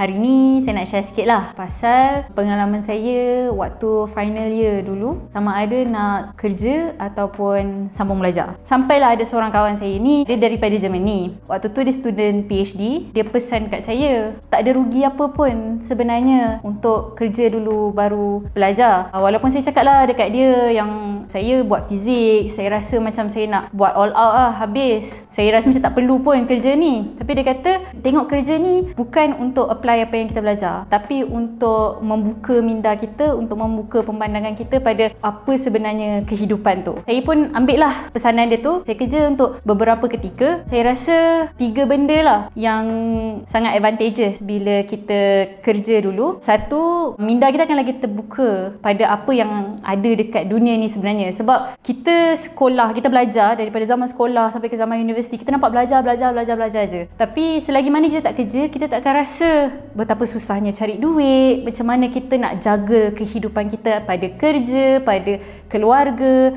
hari ni saya nak share sikit lah pasal pengalaman saya waktu final year dulu sama ada nak kerja ataupun sambung belajar. Sampailah ada seorang kawan saya ni, dia daripada Germany. Waktu tu dia student PhD, dia pesan kat saya, tak ada rugi apa pun sebenarnya untuk kerja dulu baru belajar. Ah, walaupun saya cakap lah dekat dia yang saya buat fizik, saya rasa macam saya nak buat all out lah habis. Saya rasa macam tak perlu pun kerja ni. Tapi dia kata tengok kerja ni bukan untuk apply apa yang kita belajar tapi untuk membuka minda kita, untuk membuka pemandangan kita pada apa sebenarnya kehidupan tu. Saya pun ambil lah pesanan dia tu. Saya kerja untuk beberapa ketika. Saya rasa tiga benda lah yang sangat advantageous bila kita kerja dulu satu minda kita akan lagi terbuka pada apa yang ada dekat dunia ni sebenarnya sebab kita sekolah kita belajar daripada zaman sekolah sampai ke zaman universiti kita nampak belajar belajar belajar belajar aja. tapi selagi mana kita tak kerja kita tak akan rasa betapa susahnya cari duit macam mana kita nak jaga kehidupan kita pada kerja pada keluarga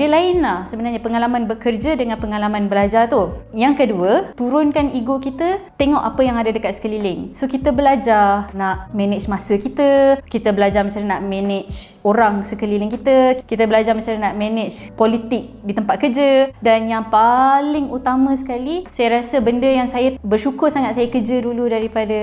dia lain lah sebenarnya pengalaman bekerja dengan pengalaman belajar tu yang kedua turunkan ego kita tengok apa yang ada dekat sekeliling so kita belajar nak manage masa kita kita belajar macam nak manage orang sekeliling kita kita belajar macam nak manage politik di tempat kerja dan yang paling utama sekali saya rasa benda yang saya bersyukur sangat saya kerja dulu daripada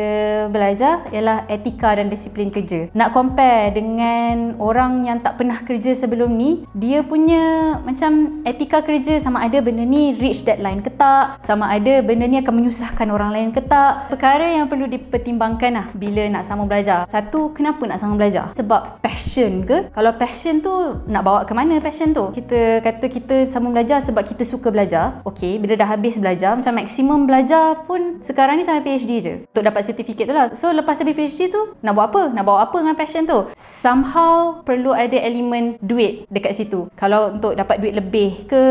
belajar ialah etika dan disiplin kerja nak compare dengan orang yang tak pernah kerja sebelum ni dia punya macam etika kerja sama ada benda ni reach deadline ke tak sama ada benda ni akan menyusahkan orang lain ke tak perkara yang perlu dipertimbangkan lah bila nak sama belajar satu kenapa nak sama belajar sebab passion ke kalau passion tu nak bawa ke mana passion tu kita kata kita sama belajar sebab kita suka belajar Okay, bila dah habis belajar macam maksimum belajar pun sekarang ni sampai PhD je untuk dapat sertifikat tu lah so lepas habis PhD tu nak buat apa nak bawa apa dengan passion tu somehow perlu ada elemen duit dekat situ kalau untuk dapat duit lebih ke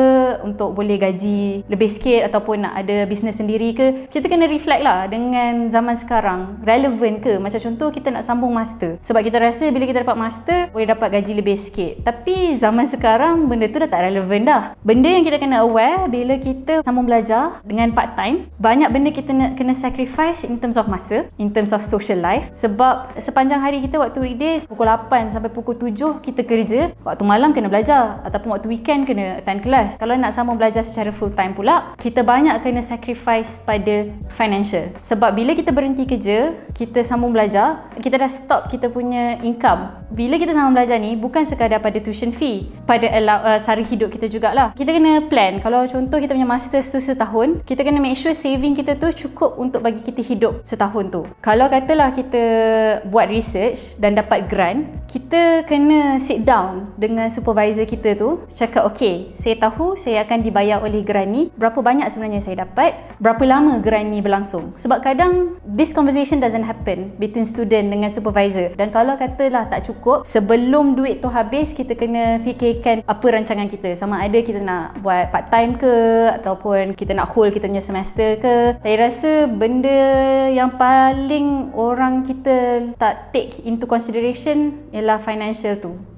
untuk boleh gaji lebih sikit ataupun nak ada bisnes sendiri ke kita kena reflect lah dengan zaman sekarang relevant ke macam contoh kita nak sambung master sebab kita rasa bila kita dapat master boleh dapat gaji lebih sikit tapi zaman sekarang benda tu dah tak relevant dah benda yang kita kena aware bila kita sambung belajar dengan part time banyak benda kita nak kena sacrifice in terms of masa in terms of social life sebab sepanjang hari kita waktu weekdays pukul 8 sampai pukul 7 kita kerja waktu malam kena belajar ataupun waktu waktu weekend kena attend kelas. Kalau nak sama belajar secara full time pula, kita banyak kena sacrifice pada financial. Sebab bila kita berhenti kerja, kita sambung belajar, kita dah stop kita punya income bila kita sama belajar ni bukan sekadar pada tuition fee pada allow, uh, sari hidup kita jugalah kita kena plan kalau contoh kita punya master tu setahun kita kena make sure saving kita tu cukup untuk bagi kita hidup setahun tu kalau katalah kita buat research dan dapat grant kita kena sit down dengan supervisor kita tu cakap okay saya tahu saya akan dibayar oleh grant ni berapa banyak sebenarnya saya dapat berapa lama grant ni berlangsung sebab kadang this conversation doesn't happen between student dengan supervisor dan kalau katalah tak cukup cukup sebelum duit tu habis kita kena fikirkan apa rancangan kita sama ada kita nak buat part time ke ataupun kita nak hold kita punya semester ke saya rasa benda yang paling orang kita tak take into consideration ialah financial tu